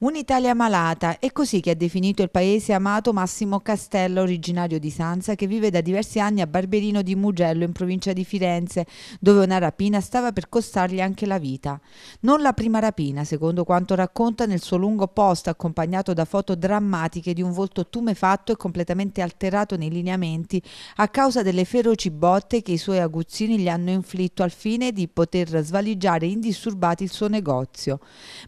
Un'Italia malata, è così che ha definito il paese amato Massimo Castello, originario di Sanza, che vive da diversi anni a Barberino di Mugello, in provincia di Firenze, dove una rapina stava per costargli anche la vita. Non la prima rapina, secondo quanto racconta nel suo lungo post, accompagnato da foto drammatiche di un volto tumefatto e completamente alterato nei lineamenti a causa delle feroci botte che i suoi aguzzini gli hanno inflitto al fine di poter svaligiare indisturbati il suo negozio.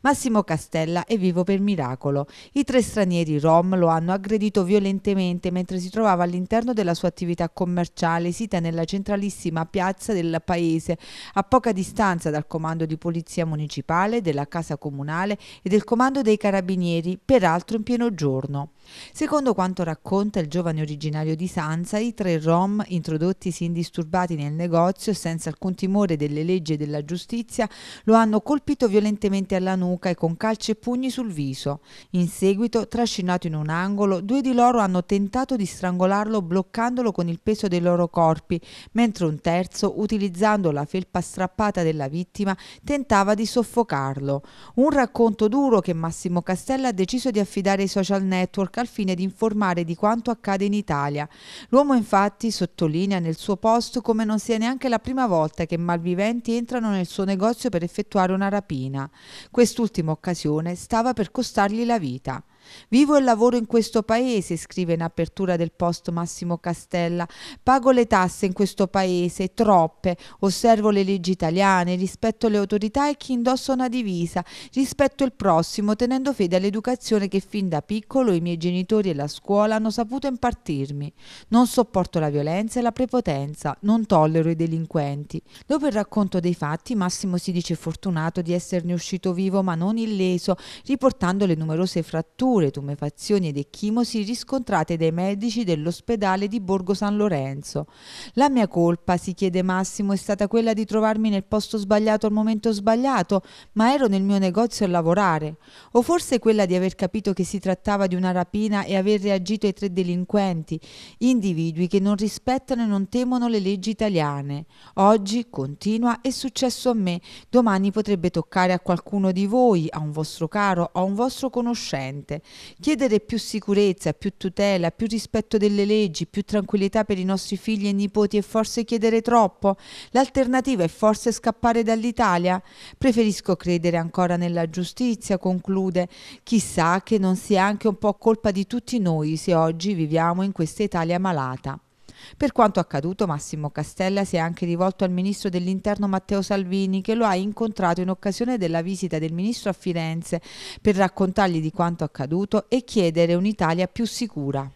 Massimo Castella è vivo salvo per miracolo. I tre stranieri rom lo hanno aggredito violentemente mentre si trovava all'interno della sua attività commerciale sita nella centralissima piazza del paese, a poca distanza dal comando di polizia municipale, della casa comunale e del comando dei carabinieri, peraltro in pieno giorno. Secondo quanto racconta il giovane originario di Sanza, i tre rom introdottisi indisturbati nel negozio senza alcun timore delle leggi e della giustizia lo hanno colpito violentemente alla nuca e con calci e pugni sul viso. In seguito, trascinato in un angolo, due di loro hanno tentato di strangolarlo bloccandolo con il peso dei loro corpi, mentre un terzo, utilizzando la felpa strappata della vittima, tentava di soffocarlo. Un racconto duro che Massimo Castella ha deciso di affidare ai social network al fine di informare di quanto accade in Italia. L'uomo infatti sottolinea nel suo post come non sia neanche la prima volta che malviventi entrano nel suo negozio per effettuare una rapina. Quest'ultima occasione stava per costargli la vita. Vivo e lavoro in questo paese, scrive in apertura del post Massimo Castella. Pago le tasse in questo paese, troppe. Osservo le leggi italiane, rispetto le autorità e chi indossa una divisa, rispetto il prossimo, tenendo fede all'educazione che fin da piccolo i miei genitori e la scuola hanno saputo impartirmi. Non sopporto la violenza e la prepotenza, non tollero i delinquenti. Dopo il racconto dei fatti, Massimo si dice fortunato di esserne uscito vivo ma non illeso, riportando le numerose fratture torture, tumefazioni ed ecchimosi riscontrate dai medici dell'ospedale di Borgo San Lorenzo. La mia colpa, si chiede Massimo, è stata quella di trovarmi nel posto sbagliato al momento sbagliato, ma ero nel mio negozio a lavorare. O forse quella di aver capito che si trattava di una rapina e aver reagito ai tre delinquenti, individui che non rispettano e non temono le leggi italiane. Oggi, continua, è successo a me, domani potrebbe toccare a qualcuno di voi, a un vostro caro, a un vostro conoscente. Chiedere più sicurezza, più tutela, più rispetto delle leggi, più tranquillità per i nostri figli e nipoti è forse chiedere troppo? L'alternativa è forse scappare dall'Italia? Preferisco credere ancora nella giustizia, conclude. Chissà che non sia anche un po' colpa di tutti noi se oggi viviamo in questa Italia malata. Per quanto accaduto, Massimo Castella si è anche rivolto al ministro dell'Interno Matteo Salvini, che lo ha incontrato in occasione della visita del ministro a Firenze per raccontargli di quanto accaduto e chiedere un'Italia più sicura.